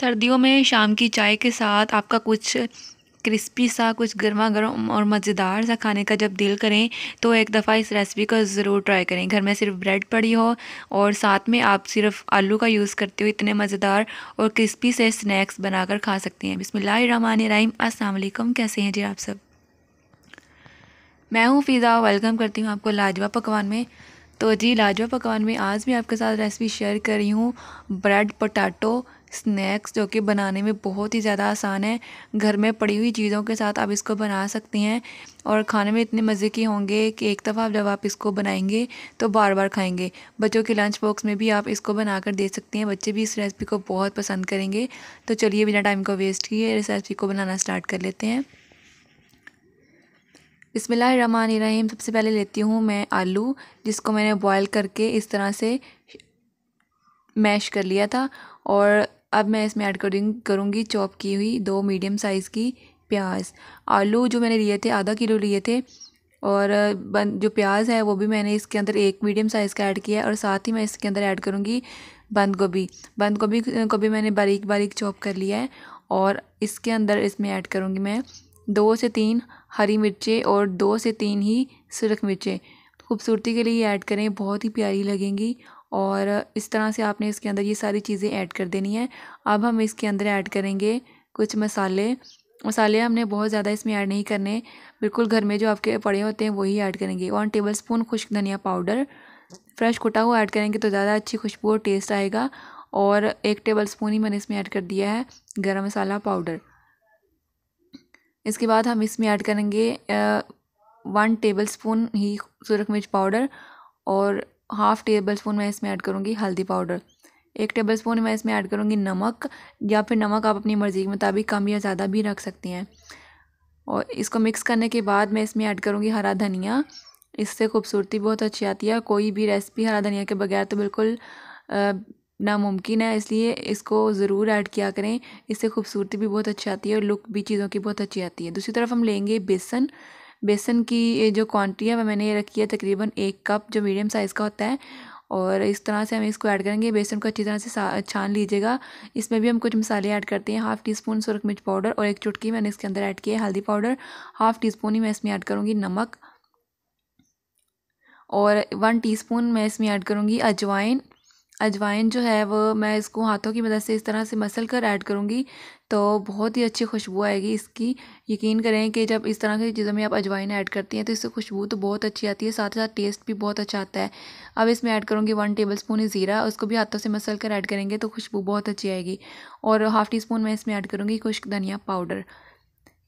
सर्दियों में शाम की चाय के साथ आपका कुछ क्रिस्पी सा कुछ गर्मा गर्म और मज़ेदार सा खाने का जब दिल करें तो एक दफ़ा इस रेसिपी को ज़रूर ट्राई करें घर में सिर्फ ब्रेड पड़ी हो और साथ में आप सिर्फ आलू का यूज़ करते हो इतने मज़ेदार और क्रिस्पी से स्नैक्स बनाकर खा सकते हैं बिसमीम असलम कैसे हैं जी आप सब मैं हूँ फ़िज़ा वेलकम करती हूँ आपको लाजवा पकवान में तो जी लाजवा पकवान में आज भी आपके साथ रेसिपी शेयर कर रही हूँ ब्रेड पोटाटो स्नैक्स जो कि बनाने में बहुत ही ज़्यादा आसान है घर में पड़ी हुई चीज़ों के साथ आप इसको बना सकती हैं और खाने में इतने मज़े के होंगे कि एक दफ़ा जब आप इसको बनाएंगे तो बार बार खाएंगे बच्चों के लंच बॉक्स में भी आप इसको बना कर दे सकती हैं बच्चे भी इस रेसिपी को बहुत पसंद करेंगे तो चलिए बिना टाइम को वेस्ट किए इस रेसिपी को बनाना स्टार्ट कर लेते हैं बिसमीम सबसे पहले लेती हूँ मैं आलू जिसको मैंने बॉयल करके इस तरह से मैश कर लिया था और अब मैं इसमें ऐड करूँगी करूँगी चॉप की हुई दो मीडियम साइज़ की प्याज आलू जो मैंने लिए थे आधा किलो लिए थे और बन जो प्याज है वो भी मैंने इसके अंदर एक मीडियम साइज़ का ऐड किया है और साथ ही मैं इसके अंदर ऐड करूँगी बंद गोभी बंद गोभी को भी मैंने बारीक बारीक चॉप कर लिया है और इसके अंदर इसमें ऐड करूँगी मैं दो से तीन हरी मिर्चें और दो से तीन ही सुरख मिर्चें खूबसूरती के लिए ऐड करें बहुत ही प्यारी लगेंगी और इस तरह से आपने इसके अंदर ये सारी चीज़ें ऐड कर देनी है अब हम इसके अंदर ऐड करेंगे कुछ मसाले मसाले हमने बहुत ज़्यादा इसमें ऐड नहीं करने बिल्कुल घर में जो आपके पड़े होते हैं वही ऐड करेंगे वन टेबल स्पून खुश्क धनिया पाउडर फ्रेश कुटा हुआ ऐड करेंगे तो ज़्यादा अच्छी खुशबू और टेस्ट आएगा और एक टेबल स्पून ही मैंने इसमें ऐड कर दिया है गरम मसाला पाउडर इसके बाद हम इसमें ऐड करेंगे वन टेबल स्पून ही सूरख मिर्च पाउडर और हाफ़ टेबल स्पून मैं इसमें ऐड करूँगी हल्दी पाउडर एक टेबल स्पून मैं इसमें ऐड करूँगी नमक या फिर नमक आप अपनी मर्ज़ी के मुताबिक कम या ज़्यादा भी रख सकती हैं और इसको मिक्स करने के बाद मैं इसमें ऐड करूँगी हरा धनिया इससे खूबसूरती बहुत अच्छी आती है कोई भी रेसिपी हरा धनिया के बगैर तो बिल्कुल नामुमकिन है इसलिए इसको ज़रूर ऐड किया करें इससे खूबसूरती भी बहुत अच्छी आती है और लुक भी चीज़ों की बहुत अच्छी आती है दूसरी तरफ हम लेंगे बेसन बेसन की जो क्वांटिटी है वह मैंने ये रखी है तकरीबन एक कप जो मीडियम साइज़ का होता है और इस तरह से हम इसको ऐड करेंगे बेसन को अच्छी तरह से छान लीजिएगा इसमें भी हम कुछ मसाले ऐड करते हैं हाफ़ टी स्पून सुरख मिर्च पाउडर और एक चुटकी मैंने इसके अंदर ऐड किया है हल्दी पाउडर हाफ़ टी स्पून ही मैं इसमें ऐड करूँगी नमक और वन स्पून मैं इसमें ऐड करूँगी अजवाइन अजवाइन जो है वो मैं इसको हाथों की मदद से इस तरह से मसल कर ऐड करूँगी तो बहुत ही अच्छी खुशबू आएगी इसकी यकीन करें कि जब इस तरह की चीज़ों में आप अजवाइन ऐड करती हैं तो इससे खुशबू तो बहुत अच्छी आती है साथ ही साथ टेस्ट भी बहुत अच्छा आता है अब इसमें ऐड करूँगी वन टेबल स्पून ज़ीरा उसको भी हाथों से मसल कर ऐड करेंगे तो खुशबू बहुत अच्छी आएगी और हाफ़ टी स्पून मैं इसमें ऐड करूँगी खुश्क धनिया पाउडर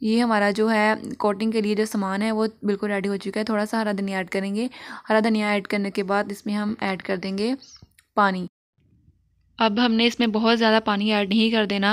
ये हमारा जो है कोटिंग के लिए जो सामान है वो बिल्कुल रेडी हो चुका है थोड़ा सा हरा धनिया ऐड करेंगे हरा धनिया ऐड करने के बाद इसमें हम ऐड कर देंगे पानी अब हमने इसमें बहुत ज़्यादा पानी ऐड नहीं कर देना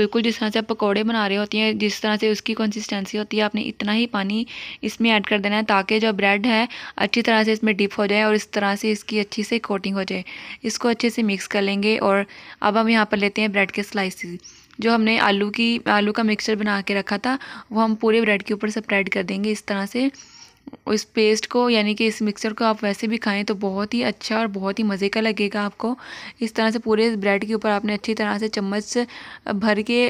बिल्कुल जिस तरह से आप पकौड़े बना रहे होती हैं जिस तरह से उसकी कंसिस्टेंसी होती है आपने इतना ही पानी इसमें ऐड कर देना है ताकि जो ब्रेड है अच्छी तरह से इसमें डिप हो जाए और इस तरह से इसकी अच्छी से कोटिंग हो जाए इसको अच्छे से मिक्स कर लेंगे और अब हम यहाँ पर लेते हैं ब्रेड के स्लाइसिस जो हमने आलू की आलू का मिक्सचर बना के रखा था वो हम पूरे ब्रेड के ऊपर स्प्रेड कर देंगे इस तरह से इस पेस्ट को यानी कि इस मिक्सचर को आप वैसे भी खाएं तो बहुत ही अच्छा और बहुत ही मज़े का लगेगा आपको इस तरह से पूरे ब्रेड के ऊपर आपने अच्छी तरह से चम्मच भर के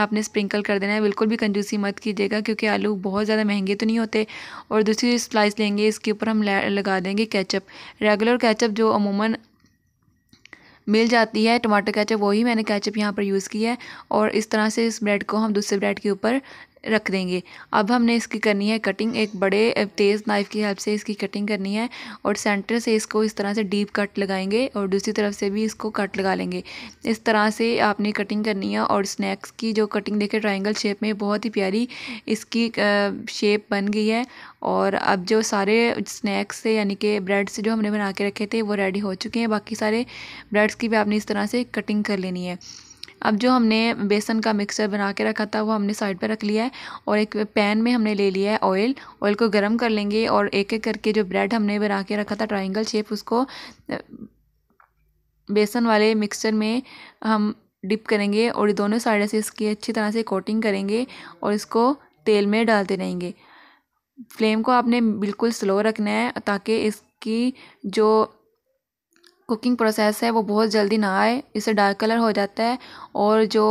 आपने स्प्रिंकल कर देना है बिल्कुल भी कंजूसी मत कीजिएगा क्योंकि आलू बहुत ज़्यादा महंगे तो नहीं होते और दूसरी स्लाइस लेंगे इसके ऊपर हम लगा देंगे कैचअप रेगुलर कैचअप जो अमूमन मिल जाती है टमाटर कैचअप वही मैंने कैचअप यहाँ पर यूज़ की है और इस तरह से इस ब्रेड को हम दूसरे ब्रेड के ऊपर रख देंगे अब हमने इसकी करनी है कटिंग एक बड़े तेज़ नाइफ़ की हेल्प से इसकी कटिंग करनी है और सेंटर से इसको इस तरह से डीप कट लगाएंगे और दूसरी तरफ से भी इसको कट लगा लेंगे इस तरह से आपने कटिंग करनी है और स्नैक्स की जो कटिंग देखे ट्राइंगल शेप में बहुत ही प्यारी इसकी शेप बन गई है और अब जो सारे स्नैक्स से यानी कि ब्रेड से जो हमने बना के रखे थे वो रेडी हो चुके हैं बाकी सारे ब्रेड्स की भी आपने इस तरह से कटिंग कर लेनी है अब जो हमने बेसन का मिक्सर बना के रखा था वो हमने साइड पे रख लिया है और एक पैन में हमने ले लिया है ऑयल ऑयल को गर्म कर लेंगे और एक एक करके जो ब्रेड हमने बना के रखा था ट्राइंगल शेप उसको बेसन वाले मिक्सचर में हम डिप करेंगे और दोनों साइड से इसकी अच्छी तरह से कोटिंग करेंगे और इसको तेल में डालते रहेंगे फ्लेम को आपने बिल्कुल स्लो रखना है ताकि इसकी जो कुकिंग प्रोसेस है वो बहुत जल्दी ना आए इससे डार्क कलर हो जाता है और जो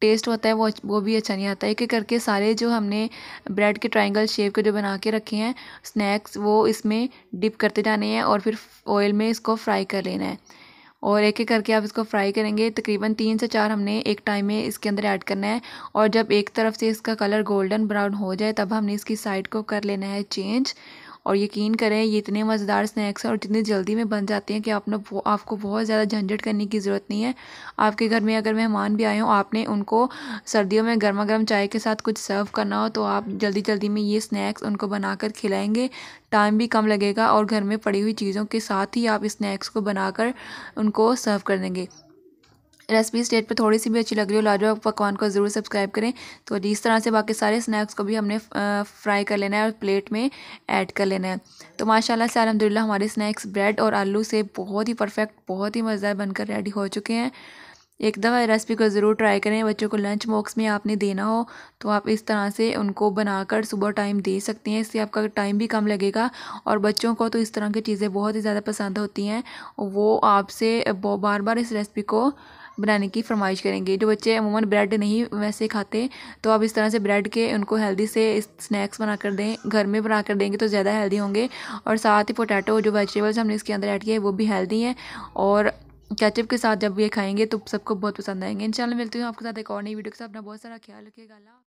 टेस्ट होता है वो वो भी अच्छा नहीं आता एक एक करके सारे जो हमने ब्रेड के ट्रायंगल शेप के जो बना के रखे हैं स्नैक्स वो इसमें डिप करते जाने हैं और फिर ऑयल में इसको फ्राई कर लेना है और एक एक करके आप इसको फ्राई करेंगे तकरीबन तीन से चार हमने एक टाइम में इसके अंदर ऐड करना है और जब एक तरफ से इसका कलर गोल्डन ब्राउन हो जाए तब हमने इसकी साइड को कर लेना है चेंज और यकीन करें ये इतने मज़ेदार स्नैक्स हैं और जितनी जल्दी में बन जाते हैं कि आपने आपको बहुत ज़्यादा झंझट करने की ज़रूरत नहीं है आपके घर में अगर मेहमान भी आए हों आपने उनको सर्दियों में गर्मा गर्म चाय के साथ कुछ सर्व करना हो तो आप जल्दी जल्दी में ये स्नैक्स उनको बनाकर खिलाएंगे टाइम भी कम लगेगा और घर में पड़ी हुई चीज़ों के साथ ही आप स्नैक्स को बनाकर उनको सर्व कर देंगे रेसिपी स्टेट पे थोड़ी सी भी अच्छी लग रही हो लाजवाब पकवान को ज़रूर सब्सक्राइब करें तो इस तरह से बाकी सारे स्नैक्स को भी हमने फ्राई कर लेना है और प्लेट में ऐड कर लेना है तो माशाल्लाह से अलहमदिल्ला हमारे स्नैक्स ब्रेड और आलू से बहुत ही परफेक्ट बहुत ही मज़ेदार बनकर रेडी हो चुके हैं एक दफ़ा रेसिपी को ज़रूर ट्राई करें बच्चों को लंच बॉक्स में आपने देना हो तो आप इस तरह से उनको बनाकर सुबह टाइम दे सकते हैं इससे आपका टाइम भी कम लगेगा और बच्चों को तो इस तरह की चीज़ें बहुत ही ज़्यादा पसंद होती हैं वो आपसे बार बार इस रेसिपी को बनाने की फरमाइश करेंगे जो बच्चे अमूमन ब्रेड नहीं वैसे खाते तो आप इस तरह से ब्रेड के उनको हेल्दी से स्नैक्स बना कर दें घर में बना कर देंगे तो ज़्यादा हेल्दी होंगे और साथ ही पोटैटो जो वेजिटेबल्स हमने इसके अंदर ऐड किए वो भी हेल्दी हैं और कैचअप के साथ जब ये खाएंगे तो सबको बहुत पसंद आएंगे इंशाल्लाह मिलती हूँ आपके साथ एक और नई वीडियो के साथ अपना बहुत सारा ख्याल रखिएगा